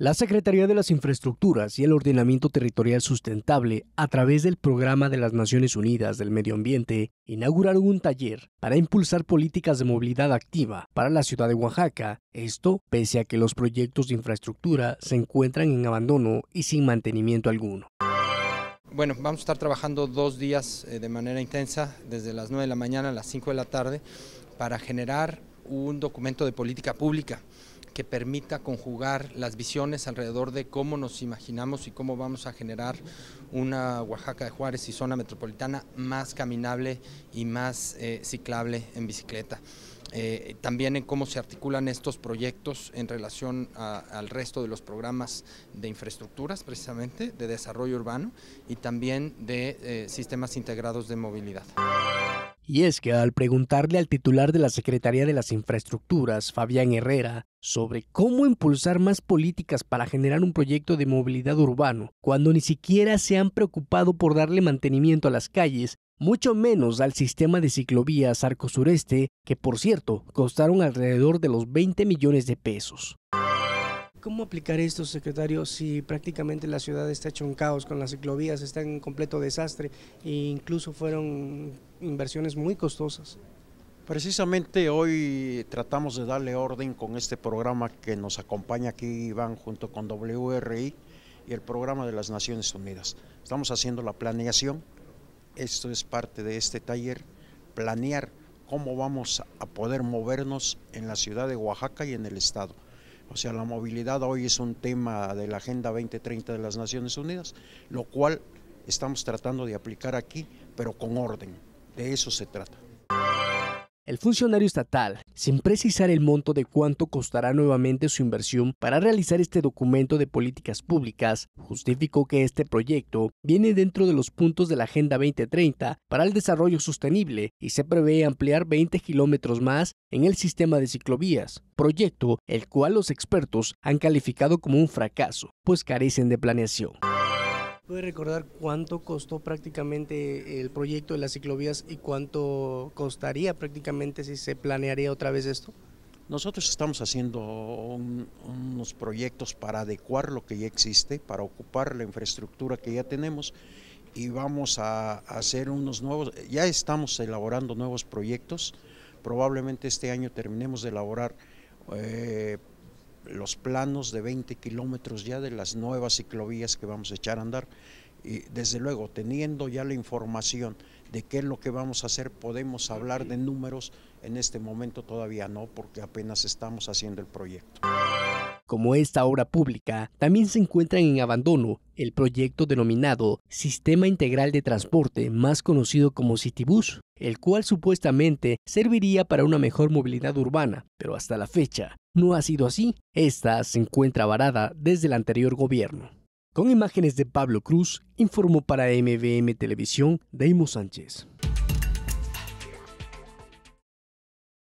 La Secretaría de las Infraestructuras y el Ordenamiento Territorial Sustentable, a través del Programa de las Naciones Unidas del Medio Ambiente, inauguraron un taller para impulsar políticas de movilidad activa para la ciudad de Oaxaca, esto pese a que los proyectos de infraestructura se encuentran en abandono y sin mantenimiento alguno. Bueno, vamos a estar trabajando dos días eh, de manera intensa, desde las 9 de la mañana a las 5 de la tarde, para generar un documento de política pública que permita conjugar las visiones alrededor de cómo nos imaginamos y cómo vamos a generar una Oaxaca de Juárez y zona metropolitana más caminable y más eh, ciclable en bicicleta. Eh, también en cómo se articulan estos proyectos en relación al resto de los programas de infraestructuras, precisamente, de desarrollo urbano y también de eh, sistemas integrados de movilidad. Y es que al preguntarle al titular de la Secretaría de las Infraestructuras, Fabián Herrera, sobre cómo impulsar más políticas para generar un proyecto de movilidad urbano, cuando ni siquiera se han preocupado por darle mantenimiento a las calles, mucho menos al sistema de ciclovías Arco Sureste, que por cierto costaron alrededor de los 20 millones de pesos. ¿Cómo aplicar esto, secretario, si prácticamente la ciudad está hecha un caos con las ciclovías, está en completo desastre e incluso fueron inversiones muy costosas? Precisamente hoy tratamos de darle orden con este programa que nos acompaña aquí Iván junto con WRI y el programa de las Naciones Unidas. Estamos haciendo la planeación, esto es parte de este taller, planear cómo vamos a poder movernos en la ciudad de Oaxaca y en el estado o sea, la movilidad hoy es un tema de la Agenda 2030 de las Naciones Unidas, lo cual estamos tratando de aplicar aquí, pero con orden. De eso se trata. El funcionario estatal, sin precisar el monto de cuánto costará nuevamente su inversión para realizar este documento de políticas públicas, justificó que este proyecto viene dentro de los puntos de la Agenda 2030 para el desarrollo sostenible y se prevé ampliar 20 kilómetros más en el sistema de ciclovías, proyecto el cual los expertos han calificado como un fracaso, pues carecen de planeación. ¿Puede recordar cuánto costó prácticamente el proyecto de las ciclovías y cuánto costaría prácticamente si se planearía otra vez esto? Nosotros estamos haciendo unos proyectos para adecuar lo que ya existe, para ocupar la infraestructura que ya tenemos y vamos a, hacer unos nuevos, ya estamos elaborando nuevos proyectos, probablemente este año terminemos de elaborar eh, los planos de 20 kilómetros ya de las nuevas ciclovías que vamos a echar a andar. Y desde luego, teniendo ya la información de qué es lo que vamos a hacer, podemos hablar de números. En este momento todavía no, porque apenas estamos haciendo el proyecto como esta obra pública, también se encuentran en abandono el proyecto denominado Sistema Integral de Transporte, más conocido como Citibus, el cual supuestamente serviría para una mejor movilidad urbana, pero hasta la fecha no ha sido así. Esta se encuentra varada desde el anterior gobierno. Con imágenes de Pablo Cruz, informó para MVM Televisión Deimo Sánchez.